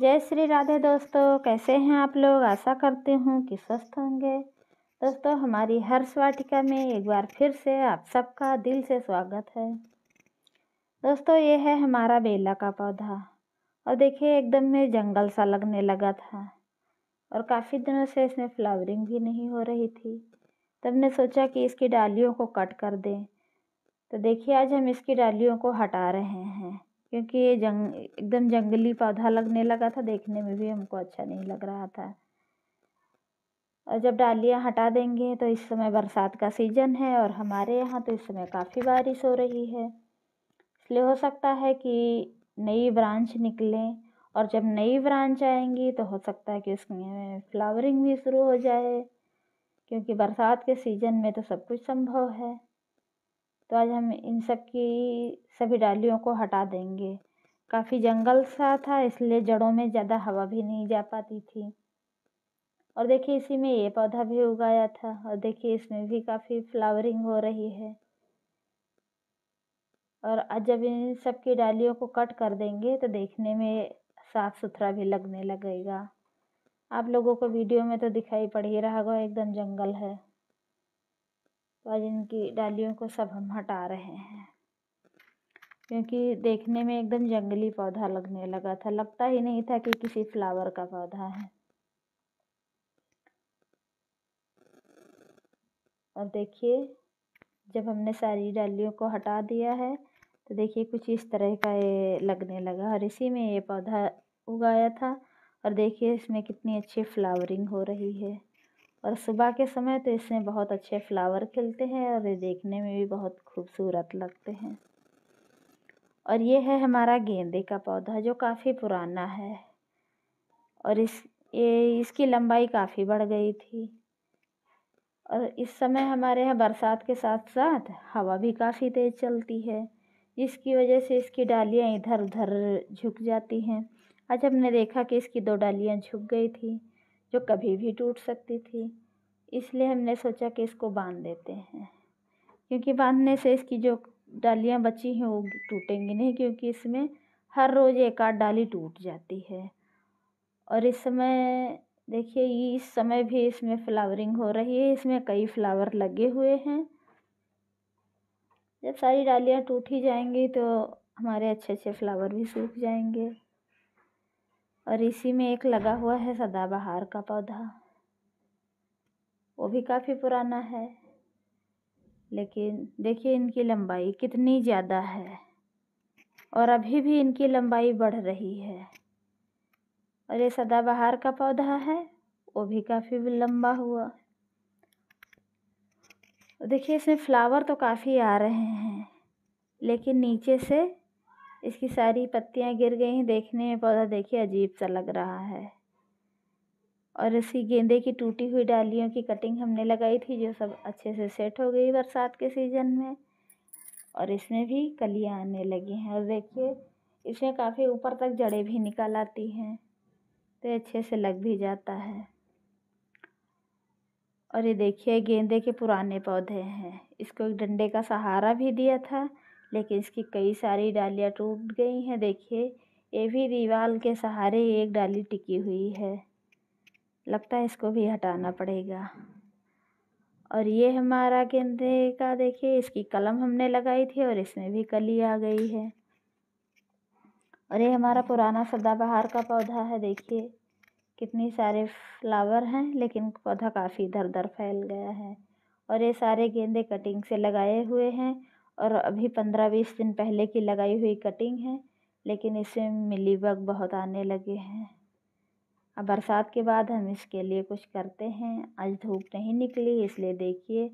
जय श्री राधे दोस्तों कैसे हैं आप लोग आशा करते हूँ कि स्वस्थ होंगे दोस्तों हमारी हर्ष वाटिका में एक बार फिर से आप सबका दिल से स्वागत है दोस्तों ये है हमारा बेला का पौधा और देखिए एकदम में जंगल सा लगने लगा था और काफ़ी दिनों से इसमें फ्लावरिंग भी नहीं हो रही थी तब ने सोचा कि इसकी डालियों को कट कर दें तो देखिए आज हम इसकी डालियों को हटा रहे हैं क्योंकि ये जंग एकदम जंगली पौधा लगने लगा था देखने में भी हमको अच्छा नहीं लग रहा था और जब डालियाँ हटा देंगे तो इस समय बरसात का सीज़न है और हमारे यहाँ तो इस समय काफ़ी बारिश हो रही है इसलिए हो सकता है कि नई ब्रांच निकलें और जब नई ब्रांच आएंगी तो हो सकता है कि उसमें फ्लावरिंग भी शुरू हो जाए क्योंकि बरसात के सीज़न में तो सब कुछ संभव है तो आज हम इन सब की सभी डालियों को हटा देंगे काफ़ी जंगल सा था इसलिए जड़ों में ज़्यादा हवा भी नहीं जा पाती थी और देखिए इसी में ये पौधा भी उगाया था और देखिए इसमें भी काफ़ी फ्लावरिंग हो रही है और आज जब इन सब की डालियों को कट कर देंगे तो देखने में साफ़ सुथरा भी लगने लगेगा आप लोगों को वीडियो में तो दिखाई पड़ ही रहा होगा एकदम जंगल है और तो इनकी डालियों को सब हम हटा रहे हैं क्योंकि देखने में एकदम जंगली पौधा लगने लगा था लगता ही नहीं था कि किसी फ्लावर का पौधा है और देखिए जब हमने सारी डालियों को हटा दिया है तो देखिए कुछ इस तरह का ये लगने लगा और इसी में ये पौधा उगाया था और देखिए इसमें कितनी अच्छी फ्लावरिंग हो रही है और सुबह के समय तो इसमें बहुत अच्छे फ्लावर खिलते हैं और ये देखने में भी बहुत खूबसूरत लगते हैं और ये है हमारा गेंदे का पौधा जो काफ़ी पुराना है और इस ये इसकी लंबाई काफ़ी बढ़ गई थी और इस समय हमारे यहाँ बरसात के साथ साथ हवा भी काफ़ी तेज़ चलती है जिसकी वजह से इसकी डालियाँ इधर उधर झुक जाती हैं आज हमने देखा कि इसकी दो डालियाँ झुक गई थी जो कभी भी टूट सकती थी इसलिए हमने सोचा कि इसको बांध देते हैं क्योंकि बांधने से इसकी जो डालियाँ बची हैं वो टूटेंगी नहीं क्योंकि इसमें हर रोज़ एक आध डाली टूट जाती है और इस समय देखिए इस समय भी इसमें फ्लावरिंग हो रही है इसमें कई फ्लावर लगे हुए हैं जब सारी डालियाँ टूट ही जाएंगी तो हमारे अच्छे अच्छे फ्लावर भी सूख जाएंगे और इसी में एक लगा हुआ है सदाबहार का पौधा वो भी काफ़ी पुराना है लेकिन देखिए इनकी लंबाई कितनी ज़्यादा है और अभी भी इनकी लंबाई बढ़ रही है और ये सदाबहार का पौधा है वो भी काफ़ी लंबा हुआ देखिए इसमें फ्लावर तो काफ़ी आ रहे हैं लेकिन नीचे से इसकी सारी पत्तियां गिर गई हैं देखने में पौधा देखिए अजीब सा लग रहा है और इसी गेंदे की टूटी हुई डालियों की कटिंग हमने लगाई थी जो सब अच्छे से सेट हो गई बरसात के सीज़न में और इसमें भी कलियाँ आने लगी हैं और देखिए इसमें काफ़ी ऊपर तक जड़ें भी निकल आती हैं तो अच्छे से लग भी जाता है और ये देखिए गेंदे के पुराने पौधे हैं इसको एक डंडे का सहारा भी दिया था लेकिन इसकी कई सारी डालियाँ टूट गई हैं देखिए ये भी दीवार के सहारे एक डाली टिकी हुई है लगता है इसको भी हटाना पड़ेगा और ये हमारा गेंदे का देखिए इसकी कलम हमने लगाई थी और इसमें भी कली आ गई है और ये हमारा पुराना सदाबहार का पौधा है देखिए कितनी सारे फ्लावर हैं लेकिन पौधा काफ़ी इधर उधर फैल गया है और ये सारे गेंदे कटिंग से लगाए हुए हैं और अभी पंद्रह बीस दिन पहले की लगाई हुई कटिंग है लेकिन इसमें बग बहुत आने लगे हैं अब बरसात के बाद हम इसके लिए कुछ करते हैं आज धूप नहीं निकली इसलिए देखिए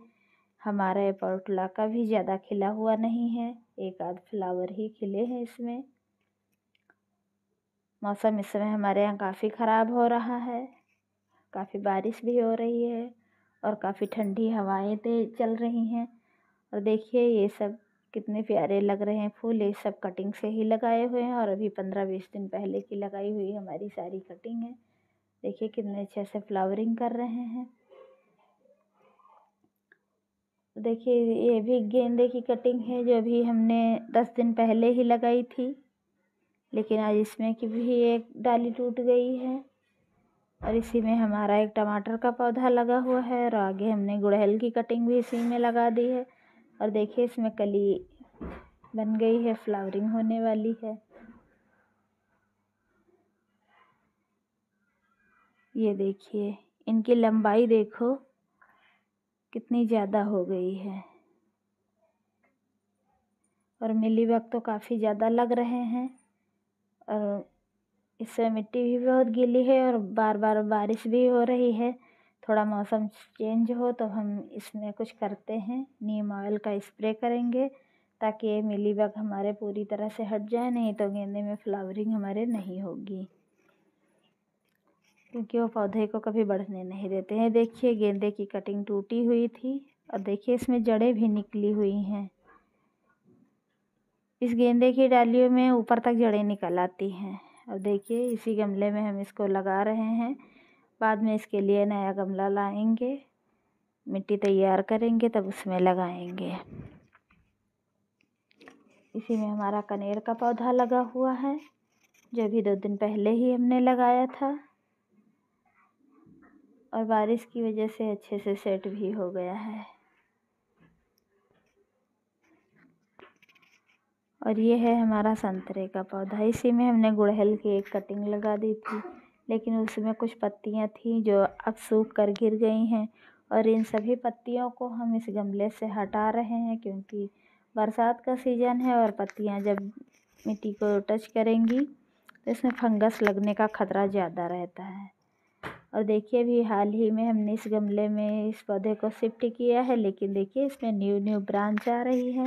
हमारे पोर्टला का भी ज़्यादा खिला हुआ नहीं है एक आध फ्लावर ही खिले हैं इसमें मौसम इस समय हमारे यहाँ काफ़ी ख़राब हो रहा है काफ़ी बारिश भी हो रही है और काफ़ी ठंडी हवाएं तेज चल रही हैं और देखिए ये सब कितने प्यारे लग रहे हैं फूल ये सब कटिंग से ही लगाए हुए हैं और अभी पंद्रह बीस दिन पहले की लगाई हुई हमारी सारी कटिंग है देखिए कितने अच्छे से फ्लावरिंग कर रहे हैं देखिए ये भी गेंदे की कटिंग है जो अभी हमने दस दिन पहले ही लगाई थी लेकिन आज इसमें की भी एक डाली टूट गई है और इसी में हमारा एक टमाटर का पौधा लगा हुआ है और आगे हमने गुड़हल की कटिंग भी इसी में लगा दी है और देखिए इसमें कली बन गई है फ्लावरिंग होने वाली है ये देखिए इनकी लंबाई देखो कितनी ज़्यादा हो गई है और मिली वक़्त तो काफ़ी ज़्यादा लग रहे हैं और इससे मिट्टी भी बहुत गीली है और बार बार बारिश भी हो रही है थोड़ा मौसम चेंज हो तो हम इसमें कुछ करते हैं नीम ऑयल का स्प्रे करेंगे ताकि ये मिली बग हमारे पूरी तरह से हट जाए नहीं तो गेंदे में फ्लावरिंग हमारे नहीं होगी क्योंकि वो पौधे को कभी बढ़ने नहीं देते हैं देखिए गेंदे की कटिंग टूटी हुई थी और देखिए इसमें जड़ें भी निकली हुई हैं इस गेंदे की डालियों में ऊपर तक जड़ें निकल आती हैं अब देखिए इसी गमले में हम इसको लगा रहे हैं बाद में इसके लिए नया गमला लाएंगे मिट्टी तैयार करेंगे तब उसमें लगाएंगे इसी में हमारा कनेर का पौधा लगा हुआ है जो भी दो दिन पहले ही हमने लगाया था और बारिश की वजह से अच्छे से सेट भी हो गया है और ये है हमारा संतरे का पौधा इसी में हमने गुड़हल की एक कटिंग लगा दी थी लेकिन उसमें कुछ पत्तियाँ थीं जो अब सूख कर गिर गई हैं और इन सभी पत्तियों को हम इस गमले से हटा रहे हैं क्योंकि बरसात का सीज़न है और पत्तियाँ जब मिट्टी को टच करेंगी तो इसमें फंगस लगने का ख़तरा ज़्यादा रहता है और देखिए अभी हाल ही में हमने इस गमले में इस पौधे को शिफ्ट किया है लेकिन देखिए इसमें न्यू न्यू ब्रांच आ रही है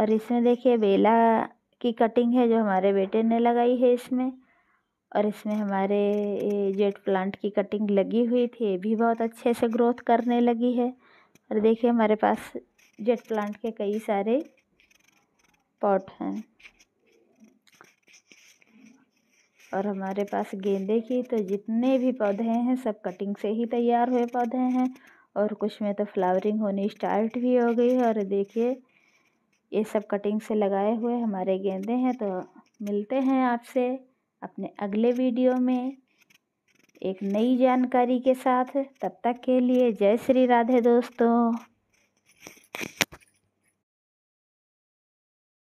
और इसमें देखिए बेला की कटिंग है जो हमारे बेटे ने लगाई है इसमें और इसमें हमारे जेट प्लांट की कटिंग लगी हुई थी ये भी बहुत अच्छे से ग्रोथ करने लगी है और देखिए हमारे पास जेट प्लांट के कई सारे पॉट हैं और हमारे पास गेंदे की तो जितने भी पौधे हैं सब कटिंग से ही तैयार हुए पौधे हैं और कुछ में तो फ्लावरिंग होनी स्टार्ट भी हो गई है और देखिए ये सब कटिंग से लगाए हुए हमारे गेंदे हैं तो मिलते हैं आपसे अपने अगले वीडियो में एक नई जानकारी के साथ तब तक के लिए जय श्री राधे दोस्तों